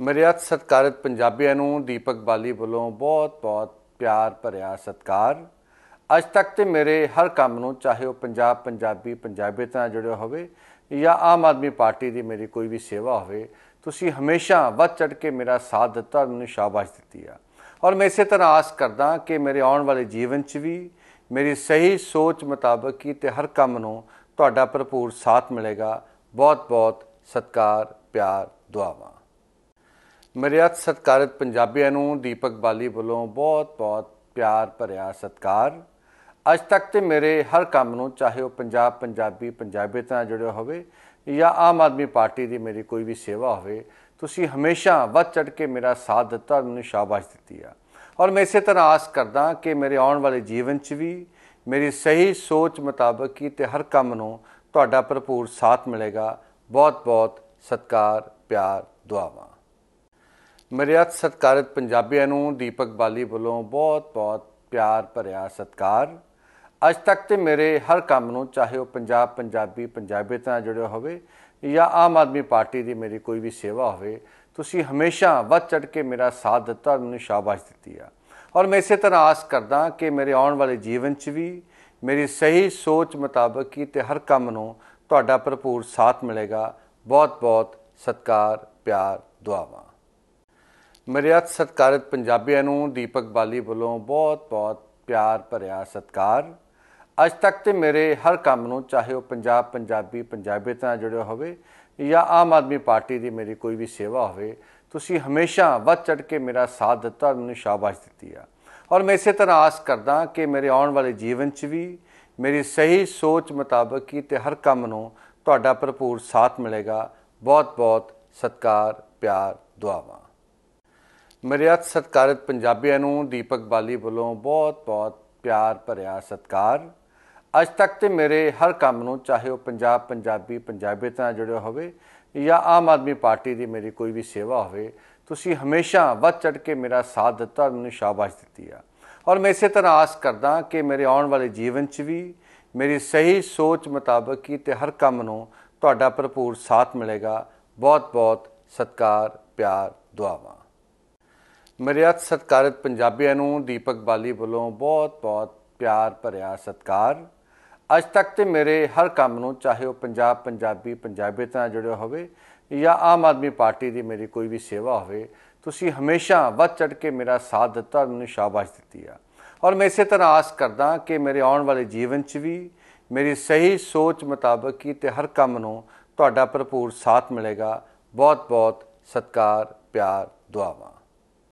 ਮਰਿਆਦ ਸਤਕਾਰਤ ਪੰਜਾਬੀਆਂ ਨੂੰ ਦੀਪਕ ਬਾਲੀ ਵੱਲੋਂ ਬਹੁਤ-ਬਹੁਤ ਪਿਆਰ ਭਰਿਆ ਸਤਕਾਰ ਅੱਜ ਤੱਕ ਤੇ ਮੇਰੇ ਹਰ ਕੰਮ ਨੂੰ ਚਾਹੇ ਉਹ ਪੰਜਾਬ ਪੰਜਾਬੀ ਪੰਜਾਬੀ ਨਾਲ ਜੁੜਿਆ ਹੋਵੇ ਜਾਂ ਆਮ ਆਦਮੀ ਪਾਰਟੀ ਦੀ ਮੇਰੀ ਕੋਈ ਵੀ ਸੇਵਾ ਹੋਵੇ ਤੁਸੀਂ ਹਮੇਸ਼ਾ ਵੱਧ ਚੜ ਕੇ ਮੇਰਾ ਸਾਥ ਦਿੱਤਾ ਮੈਨੂੰ ਸ਼ਾਬਾਸ਼ ਦਿੱਤੀ ਆ ਔਰ ਮੈਂ ਇਸੇ ਤਰ੍ਹਾਂ ਆਸ ਕਰਦਾ ਕਿ ਮੇਰੇ ਆਉਣ ਵਾਲੇ ਜੀਵਨ 'ਚ ਵੀ ਮੇਰੀ ਸਹੀ ਸੋਚ ਮੁਤਾਬਕ ਹੀ ਤੇ ਹਰ ਕੰਮ ਨੂੰ ਤੁਹਾਡਾ ਭਰਪੂਰ ਸਾਥ ਮਿਲੇਗਾ ਬਹੁਤ ਬਹੁਤ ਸਤਕਾਰ ਪਿਆਰ ਦੁਆਵਾਂ ਮਰਿਆਦ ਸਤਕਾਰਤ ਪੰਜਾਬੀਆਂ ਨੂੰ ਦੀਪਕ ਬਾਲੀ ਵੱਲੋਂ ਬਹੁਤ-ਬਹੁਤ ਪਿਆਰ ਭਰਿਆ ਸਤਕਾਰ ਅੱਜ ਤੱਕ ਤੇ ਮੇਰੇ ਹਰ ਕੰਮ ਨੂੰ ਚਾਹੇ ਉਹ ਪੰਜਾਬ ਪੰਜਾਬੀ ਪੰਜਾਬੀ ਤਾਂ ਜੁੜਿਆ ਹੋਵੇ ਜਾਂ ਆਮ ਆਦਮੀ ਪਾਰਟੀ ਦੀ ਮੇਰੀ ਕੋਈ ਵੀ ਸੇਵਾ ਹੋਵੇ ਤੁਸੀਂ ਹਮੇਸ਼ਾ ਵੱਧ ਚੜ ਕੇ ਮੇਰਾ ਸਾਥ ਦਿੱਤਾ ਮੈਨੂੰ ਸ਼ਾਬਾਸ਼ ਦਿੱਤੀ ਆ ਔਰ ਮੈਂ ਇਸੇ ਤਰ੍ਹਾਂ ਆਸ ਕਰਦਾ ਕਿ ਮੇਰੇ ਆਉਣ ਵਾਲੇ ਜੀਵਨ 'ਚ ਵੀ ਮੇਰੀ ਸਹੀ ਸੋਚ ਮੁਤਾਬਕ ਕੀ ਤੇ ਹਰ ਕੰਮ ਨੂੰ ਤੁਹਾਡਾ ਭਰਪੂਰ ਸਾਥ ਮਿਲੇਗਾ ਬਹੁਤ ਬਹੁਤ ਸਤਕਾਰ ਪਿਆਰ ਦੁਆਵਾਂ ਮਰਿਆਦ ਸਤਕਾਰਤ ਪੰਜਾਬੀਆਂ ਨੂੰ ਦੀਪਕ ਬਾਲੀ ਵੱਲੋਂ ਬਹੁਤ-ਬਹੁਤ ਪਿਆਰ ਭਰਿਆ ਸਤਕਾਰ ਅੱਜ ਤੱਕ ਤੇ ਮੇਰੇ ਹਰ ਕੰਮ ਨੂੰ ਚਾਹੇ ਉਹ ਪੰਜਾਬ ਪੰਜਾਬੀ ਪੰਜਾਬੀ ਨਾਲ ਜੁੜਿਆ ਹੋਵੇ ਜਾਂ ਆਮ ਆਦਮੀ ਪਾਰਟੀ ਦੀ ਮੇਰੀ ਕੋਈ ਵੀ ਸੇਵਾ ਹੋਵੇ ਤੁਸੀਂ ਹਮੇਸ਼ਾ ਵੱਧ ਚੜ ਕੇ ਮੇਰਾ ਸਾਥ ਦਿੱਤਾ ਮੈਨੂੰ ਸ਼ਾਬਾਸ਼ ਦਿੱਤੀ ਆ ਔਰ ਮੈਂ ਇਸੇ ਤਰ੍ਹਾਂ ਆਸ ਕਰਦਾ ਕਿ ਮੇਰੇ ਆਉਣ ਵਾਲੇ ਜੀਵਨ 'ਚ ਵੀ ਮੇਰੀ ਸਹੀ ਸੋਚ ਮੁਤਾਬਕ ਕੀ ਤੇ ਹਰ ਕੰਮ ਨੂੰ ਤੁਹਾਡਾ ਭਰਪੂਰ ਸਾਥ ਮਿਲੇਗਾ ਬਹੁਤ-ਬਹੁਤ ਸਤਕਾਰ ਪਿਆਰ ਦੁਆਵਾਂ ਅਤ ਸਤਕਾਰਤ ਪੰਜਾਬੀਆਂ ਨੂੰ ਦੀਪਕ ਬਾਲੀ ਵੱਲੋਂ ਬਹੁਤ-ਬਹੁਤ ਪਿਆਰ ਭਰਿਆ ਸਤਕਾਰ ਅੱਜ ਤੱਕ ਤੇ ਮੇਰੇ ਹਰ ਕੰਮ ਨੂੰ ਚਾਹੇ ਉਹ ਪੰਜਾਬ ਪੰਜਾਬੀ ਪੰਜਾਬੀ ਤਾਂ ਜੁੜਿਆ ਹੋਵੇ ਜਾਂ ਆਮ ਆਦਮੀ ਪਾਰਟੀ ਦੀ ਮੇਰੀ ਕੋਈ ਵੀ ਸੇਵਾ ਹੋਵੇ ਤੁਸੀਂ ਹਮੇਸ਼ਾ ਵੱਧ ਚੜ ਕੇ ਮੇਰਾ ਸਾਥ ਦਿੱਤਾ ਮੈਨੂੰ ਸ਼ਾਬਾਸ਼ ਦਿੱਤੀ ਆ ਔਰ ਮੈਂ ਇਸੇ ਤਰ੍ਹਾਂ ਆਸ ਕਰਦਾ ਕਿ ਮੇਰੇ ਆਉਣ ਵਾਲੇ ਜੀਵਨ 'ਚ ਵੀ ਮੇਰੀ ਸਹੀ ਸੋਚ ਮੁਤਾਬਕ ਕੀ ਤੇ ਹਰ ਕੰਮ ਨੂੰ ਤੁਹਾਡਾ ਭਰਪੂਰ ਸਾਥ ਮਿਲੇਗਾ ਬਹੁਤ ਬਹੁਤ ਸਤਕਾਰ ਪਿਆਰ ਦੁਆਵਾਂ ਮਰਿਆਦ ਸਤਕਾਰਤ ਪੰਜਾਬੀਆਂ ਨੂੰ ਦੀਪਕ ਬਾਲੀ ਵੱਲੋਂ ਬਹੁਤ-ਬਹੁਤ ਪਿਆਰ ਭਰਿਆ ਸਤਕਾਰ ਅੱਜ ਤੱਕ ਤੇ ਮੇਰੇ ਹਰ ਕੰਮ ਨੂੰ ਚਾਹੇ ਉਹ ਪੰਜਾਬ ਪੰਜਾਬੀ ਪੰਜਾਬੀ ਤਾਂ ਜੁੜਿਆ ਹੋਵੇ ਜਾਂ ਆਮ ਆਦਮੀ ਪਾਰਟੀ ਦੀ ਮੇਰੀ ਕੋਈ ਵੀ ਸੇਵਾ ਹੋਵੇ ਤੁਸੀਂ ਹਮੇਸ਼ਾ ਵੱਧ ਚੜ ਕੇ ਮੇਰਾ ਸਾਥ ਦਿੱਤਾ ਮੈਨੂੰ ਸ਼ਾਬਾਸ਼ ਦਿੱਤੀ ਆ ਔਰ ਮੈਂ ਇਸੇ ਤਰ੍ਹਾਂ ਆਸ ਕਰਦਾ ਕਿ ਮੇਰੇ ਆਉਣ ਵਾਲੇ ਜੀਵਨ 'ਚ ਵੀ ਮੇਰੀ ਸਹੀ ਸੋਚ ਮੁਤਾਬਕ ਹੀ ਤੇ ਹਰ ਕੰਮ ਨੂੰ ਤੁਹਾਡਾ ਭਰਪੂਰ ਸਾਥ ਮਿਲੇਗਾ ਬਹੁਤ ਬਹੁਤ ਸਤਕਾਰ ਪਿਆਰ ਦੁਆਵਾਂ ਮਰਿਆਦ ਸਤਕਾਰਤ ਪੰਜਾਬੀਆਂ ਨੂੰ ਦੀਪਕ ਬਾਲੀ ਵੱਲੋਂ ਬਹੁਤ-ਬਹੁਤ ਪਿਆਰ ਭਰਿਆ ਸਤਕਾਰ ਅੱਜ ਤੱਕ ਤੇ ਮੇਰੇ ਹਰ ਕੰਮ ਨੂੰ ਚਾਹੇ ਉਹ ਪੰਜਾਬ ਪੰਜਾਬੀ ਪੰਜਾਬੀ ਨਾਲ ਜੁੜਿਆ ਹੋਵੇ ਜਾਂ ਆਮ ਆਦਮੀ ਪਾਰਟੀ ਦੀ ਮੇਰੀ ਕੋਈ ਵੀ ਸੇਵਾ ਹੋਵੇ ਤੁਸੀਂ ਹਮੇਸ਼ਾ ਵੱਧ ਚੜ ਕੇ ਮੇਰਾ ਸਾਥ ਦਿੱਤਾ ਮੈਨੂੰ ਸ਼ਾਬਾਸ਼ ਦਿੱਤੀ ਆ ਔਰ ਮੈਂ ਇਸੇ ਤਰ੍ਹਾਂ ਆਸ ਕਰਦਾ ਕਿ ਮੇਰੇ ਆਉਣ ਵਾਲੇ ਜੀਵਨ 'ਚ ਵੀ ਮੇਰੀ ਸਹੀ ਸੋਚ ਮੁਤਾਬਕ ਹੀ ਤੇ ਹਰ ਕੰਮ ਨੂੰ ਤੁਹਾਡਾ ਭਰਪੂਰ ਸਾਥ ਮਿਲੇਗਾ ਬਹੁਤ ਬਹੁਤ ਸਤਕਾਰ ਪਿਆਰ ਦੁਆਵਾਂ